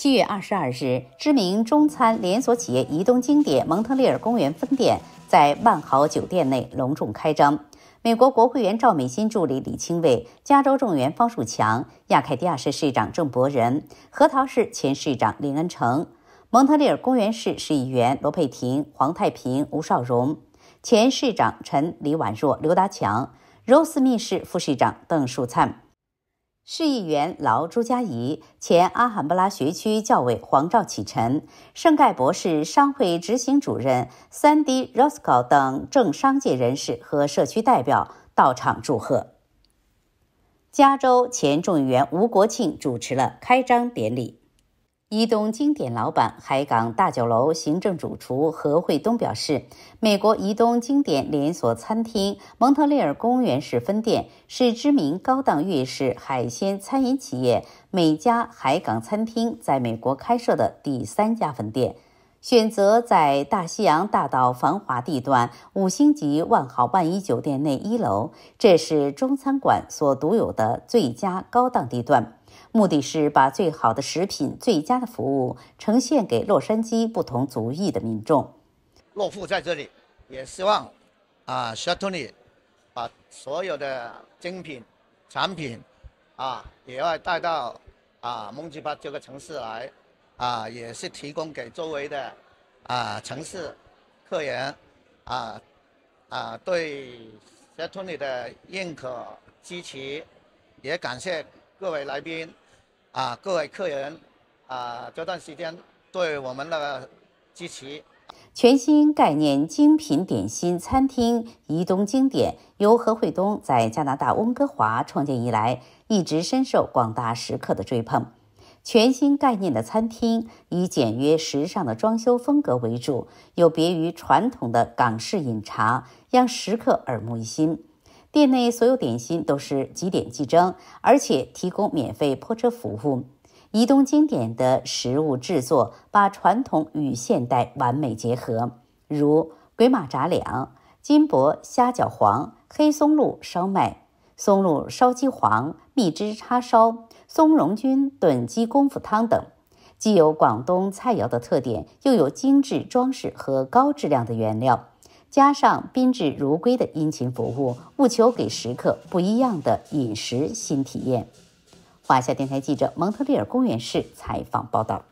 七月二十二日，知名中餐连锁企业“移东经典”蒙特利尔公园分店在万豪酒店内隆重开张。美国国会议员赵美心助理李清卫、加州众议员方树强、亚凯迪亚市市长郑伯仁、核桃市前市长林恩成、蒙特利尔公园市市议员罗佩婷、黄太平、吴少荣、前市长陈李婉若、刘达强、柔斯密市副市长邓树灿。市议员劳朱佳怡、前阿罕布拉学区教委黄兆启臣、圣盖博士商会执行主任三 D Roscoe 等政商界人士和社区代表到场祝贺。加州前众议员吴国庆主持了开张典礼。移东经典老板海港大酒楼行政主厨何惠东表示，美国移东经典连锁餐厅蒙特利尔公园式分店是知名高档粤式海鲜餐饮企业美家海港餐厅在美国开设的第三家分店。选择在大西洋大道繁华地段五星级万豪万怡酒店内一楼，这是中餐馆所独有的最佳高档地段。目的是把最好的食品、最佳的服务呈现给洛杉矶不同族裔的民众。落户在这里，也希望，啊 s h a t o n i 把所有的精品产品，啊，也要带到，啊，蒙吉巴这个城市来。啊，也是提供给周围的啊城市客人啊啊对在屯里的认可支持，也感谢各位来宾啊各位客人啊这段时间对我们的支持。全新概念精品点心餐厅宜东经典，由何惠东在加拿大温哥华创建以来，一直深受广大食客的追捧。全新概念的餐厅以简约时尚的装修风格为主，有别于传统的港式饮茶，让食客耳目一新。店内所有点心都是即点即蒸，而且提供免费泊车服务。移东经典的食物制作，把传统与现代完美结合，如鬼马杂粮、金箔虾饺皇、黑松露烧麦。松露烧鸡黄、蜜汁叉烧、松茸菌炖鸡功夫汤等，既有广东菜肴的特点，又有精致装饰和高质量的原料，加上宾至如归的殷勤服务，务求给食客不一样的饮食新体验。华夏电台记者蒙特利尔公园市采访报道。